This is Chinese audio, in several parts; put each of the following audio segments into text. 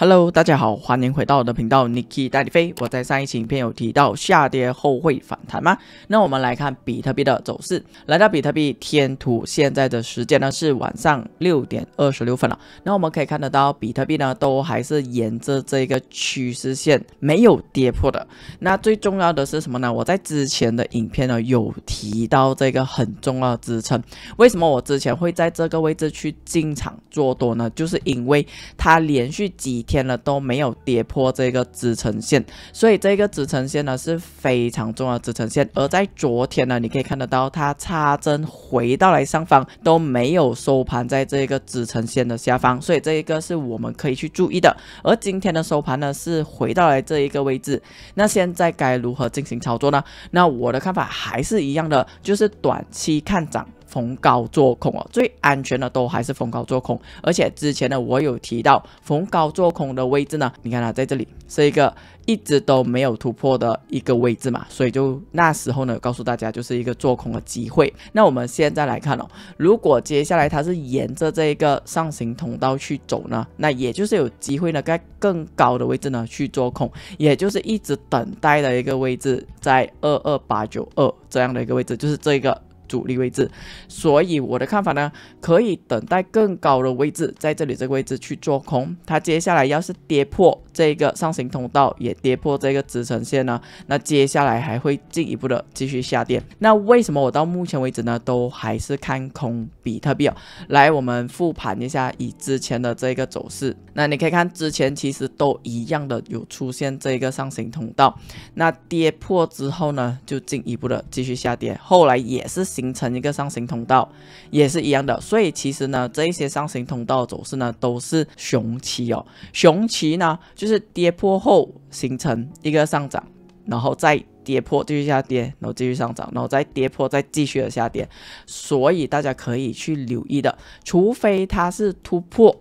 Hello，大家好，欢迎回到我的频道 n i k i 带你飞。我在上一期影片有提到下跌后会反弹吗？那我们来看比特币的走势。来到比特币天图，现在的时间呢是晚上六点二十六分了。那我们可以看得到，比特币呢都还是沿着这个趋势线没有跌破的。那最重要的是什么呢？我在之前的影片呢有提到这个很重要的支撑。为什么我之前会在这个位置去进场做多呢？就是因为它连续几。天了都没有跌破这个支撑线，所以这个支撑线呢是非常重要的支撑线。而在昨天呢，你可以看得到它插针回到来上方都没有收盘在这个支撑线的下方，所以这一个是我们可以去注意的。而今天的收盘呢是回到了这一个位置，那现在该如何进行操作呢？那我的看法还是一样的，就是短期看涨。逢高做空哦，最安全的都还是逢高做空。而且之前呢，我有提到逢高做空的位置呢，你看它在这里是一个一直都没有突破的一个位置嘛，所以就那时候呢告诉大家就是一个做空的机会。那我们现在来看哦，如果接下来它是沿着这个上行通道去走呢，那也就是有机会呢在更高的位置呢去做空，也就是一直等待的一个位置，在二二八九二这样的一个位置，就是这个。主力位置，所以我的看法呢，可以等待更高的位置，在这里这个位置去做空，它接下来要是跌破。这个上行通道也跌破这个支撑线呢，那接下来还会进一步的继续下跌。那为什么我到目前为止呢都还是看空比特币？哦？来，我们复盘一下以之前的这个走势。那你可以看之前其实都一样的有出现这个上行通道，那跌破之后呢就进一步的继续下跌，后来也是形成一个上行通道，也是一样的。所以其实呢，这一些上行通道走势呢都是熊期哦，熊期呢就。是。是跌破后形成一个上涨，然后再跌破继续下跌，然后继续上涨，然后再跌破再继续的下跌，所以大家可以去留意的，除非它是突破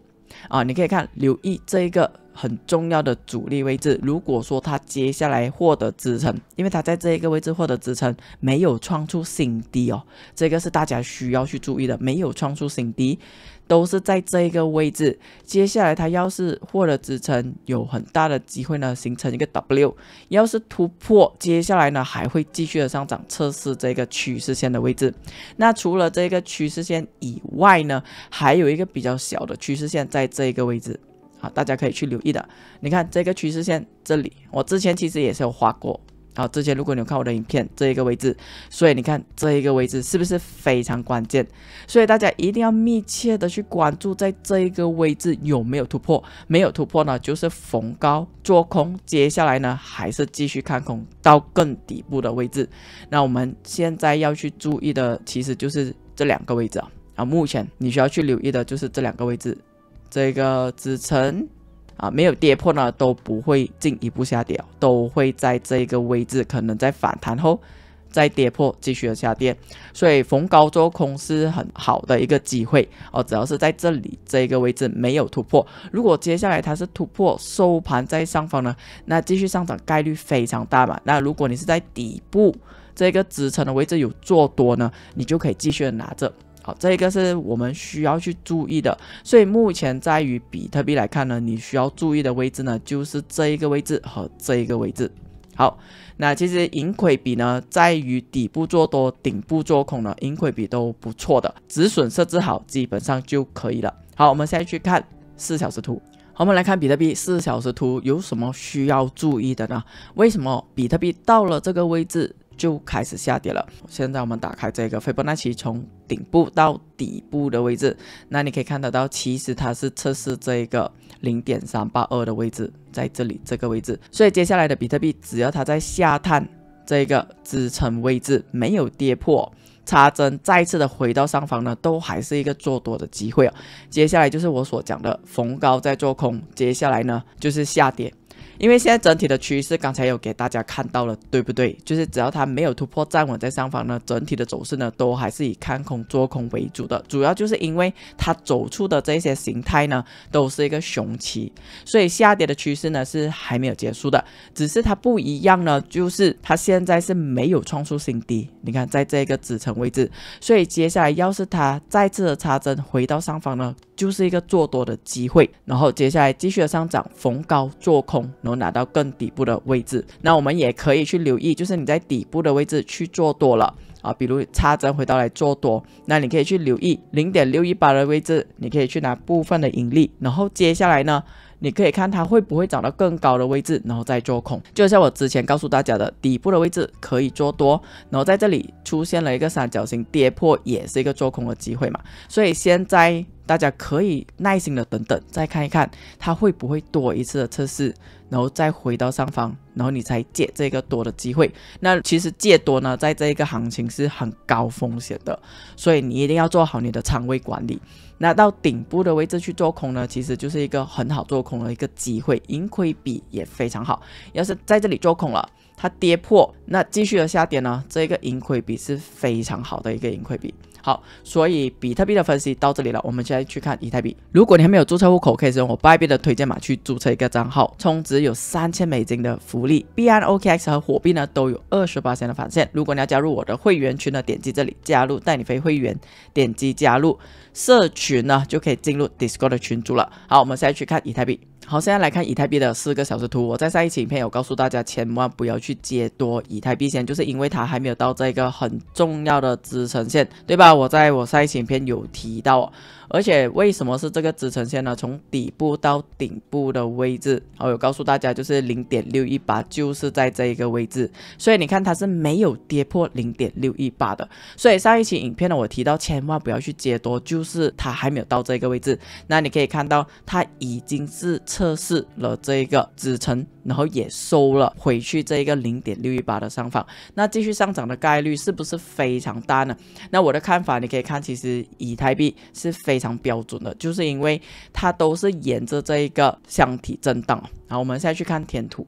啊，你可以看留意这一个。很重要的阻力位置，如果说它接下来获得支撑，因为它在这一个位置获得支撑，没有创出新低哦，这个是大家需要去注意的，没有创出新低，都是在这一个位置。接下来它要是获得支撑，有很大的机会呢，形成一个 W。要是突破，接下来呢还会继续的上涨，测试这个趋势线的位置。那除了这个趋势线以外呢，还有一个比较小的趋势线，在这一个位置。好，大家可以去留意的。你看这个趋势线这里，我之前其实也是有画过。好，之前如果你有看我的影片，这一个位置，所以你看这一个位置是不是非常关键？所以大家一定要密切的去关注，在这一个位置有没有突破。没有突破呢，就是逢高做空，接下来呢还是继续看空到更底部的位置。那我们现在要去注意的，其实就是这两个位置啊。啊，目前你需要去留意的就是这两个位置。这个支撑啊，没有跌破呢，都不会进一步下跌，都会在这个位置，可能在反弹后再跌破，继续的下跌。所以逢高做空是很好的一个机会哦。只要是在这里这个位置没有突破，如果接下来它是突破收盘在上方呢，那继续上涨概率非常大嘛。那如果你是在底部这个支撑的位置有做多呢，你就可以继续拿着。这一个是我们需要去注意的，所以目前在于比特币来看呢，你需要注意的位置呢，就是这一个位置和这一个位置。好，那其实盈亏比呢，在于底部做多，顶部做空呢，盈亏比都不错的，止损设置好，基本上就可以了。好，我们现在去看四小时图，我们来看比特币四小时图有什么需要注意的呢？为什么比特币到了这个位置？就开始下跌了。现在我们打开这个斐波那契，从顶部到底部的位置，那你可以看得到，其实它是测试这个零点三八二的位置，在这里这个位置。所以接下来的比特币，只要它在下探这个支撑位置没有跌破，插针再次的回到上方呢，都还是一个做多的机会啊。接下来就是我所讲的逢高再做空，接下来呢就是下跌。因为现在整体的趋势刚才有给大家看到了，对不对？就是只要它没有突破站稳在上方呢，整体的走势呢都还是以看空做空为主的主要，就是因为它走出的这些形态呢都是一个熊期，所以下跌的趋势呢是还没有结束的，只是它不一样呢，就是它现在是没有创出新低，你看在这个支撑位置，所以接下来要是它再次的插针回到上方呢，就是一个做多的机会，然后接下来继续的上涨逢高做空。能拿到更底部的位置，那我们也可以去留意，就是你在底部的位置去做多了啊，比如插针回到来做多，那你可以去留意零点六一八的位置，你可以去拿部分的盈利，然后接下来呢，你可以看它会不会涨到更高的位置，然后再做空。就像我之前告诉大家的，底部的位置可以做多，然后在这里出现了一个三角形跌破，也是一个做空的机会嘛，所以现在。大家可以耐心的等等，再看一看它会不会多一次的测试，然后再回到上方，然后你才借这个多的机会。那其实借多呢，在这一个行情是很高风险的，所以你一定要做好你的仓位管理。那到顶部的位置去做空呢，其实就是一个很好做空的一个机会，盈亏比也非常好。要是在这里做空了。它跌破，那继续的下跌呢？这个盈亏比是非常好的一个盈亏比。好，所以比特币的分析到这里了，我们现在去看以太币。如果你还没有注册户口，可以使用我币的推荐码去注册一个账号，充值有三千美金的福利。币安、OKX 和火币呢都有二十八的返现。如果你要加入我的会员群呢，点击这里加入带你飞会员，点击加入社群呢就可以进入 Discord 的群组了。好，我们现在去看以太币。好，现在来看以太币的四个小时图。我在上一期影片有告诉大家，千万不要去接多以太币，先就是因为它还没有到这个很重要的支撑线，对吧？我在我上一期影片有提到。而且为什么是这个支撑线呢？从底部到顶部的位置，我有告诉大家就是零点六一八，就是在这一个位置。所以你看它是没有跌破零点六一八的。所以上一期影片呢，我提到千万不要去接多，就是它还没有到这个位置。那你可以看到它已经是测试了这个支撑，然后也收了回去这一个零点六一八的上方。那继续上涨的概率是不是非常大呢？那我的看法，你可以看，其实以太币是非。非常标准的，就是因为它都是沿着这一个箱体震荡。然后我们现在去看填土。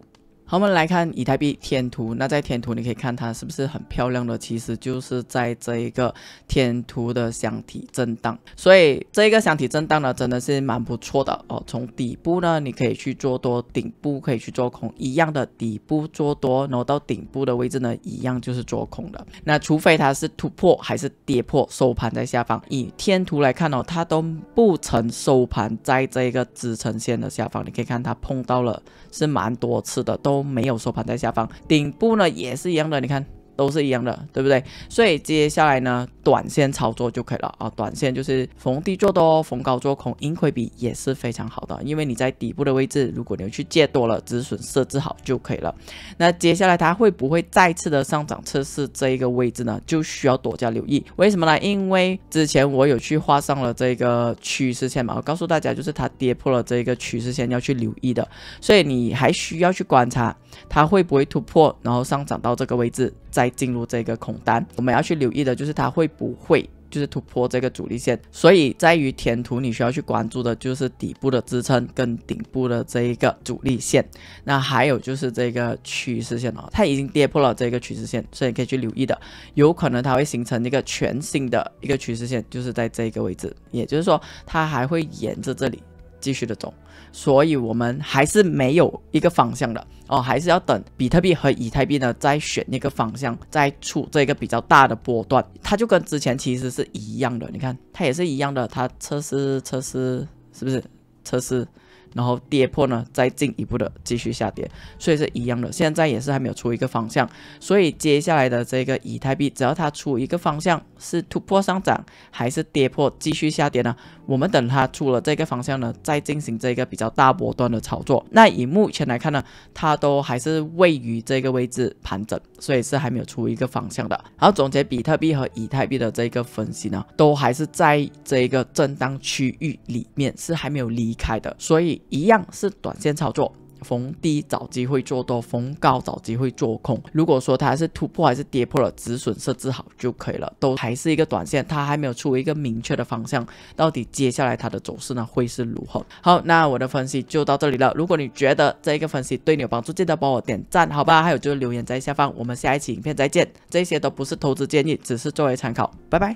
好，我们来看以太币天图。那在天图你可以看它是不是很漂亮的，其实就是在这一个天图的箱体震荡。所以这一个箱体震荡呢，真的是蛮不错的哦。从底部呢，你可以去做多；顶部可以去做空。一样的，底部做多，然后到顶部的位置呢，一样就是做空的。那除非它是突破还是跌破收盘在下方。以天图来看哦，它都不曾收盘在这个支撑线的下方。你可以看它碰到了是蛮多次的，都。没有收盘在下方，顶部呢也是一样的，你看。都是一样的，对不对？所以接下来呢，短线操作就可以了啊。短线就是逢低做多，逢高做空，盈亏比也是非常好的。因为你在底部的位置，如果你去借多了，止损设置好就可以了。那接下来它会不会再次的上涨测试这一个位置呢？就需要多加留意。为什么呢？因为之前我有去画上了这个趋势线嘛，我告诉大家，就是它跌破了这个趋势线要去留意的。所以你还需要去观察它会不会突破，然后上涨到这个位置。再进入这个空单，我们要去留意的就是它会不会就是突破这个阻力线。所以在于填图，你需要去关注的就是底部的支撑跟顶部的这一个阻力线。那还有就是这个趋势线哦，它已经跌破了这个趋势线，所以可以去留意的，有可能它会形成一个全新的一个趋势线，就是在这个位置，也就是说它还会沿着这里。继续的走，所以我们还是没有一个方向的哦，还是要等比特币和以太币呢再选一个方向，再出这个比较大的波段。它就跟之前其实是一样的，你看它也是一样的，它测试测试是不是测试？然后跌破呢，再进一步的继续下跌，所以是一样的。现在也是还没有出一个方向，所以接下来的这个以太币，只要它出一个方向是突破上涨，还是跌破继续下跌呢？我们等它出了这个方向呢，再进行这个比较大波段的操作。那以目前来看呢，它都还是位于这个位置盘整，所以是还没有出一个方向的。然后总结比特币和以太币的这个分析呢，都还是在这个震荡区域里面，是还没有离开的，所以。一样是短线操作，逢低找机会做多，逢高找机会做空。如果说它是突破还是跌破了，止损设置好就可以了，都还是一个短线，它还没有出一个明确的方向，到底接下来它的走势呢会是如何？好，那我的分析就到这里了。如果你觉得这个分析对你有帮助，记得帮我点赞，好吧？还有就是留言在下方，我们下一期影片再见。这些都不是投资建议，只是作为参考，拜拜。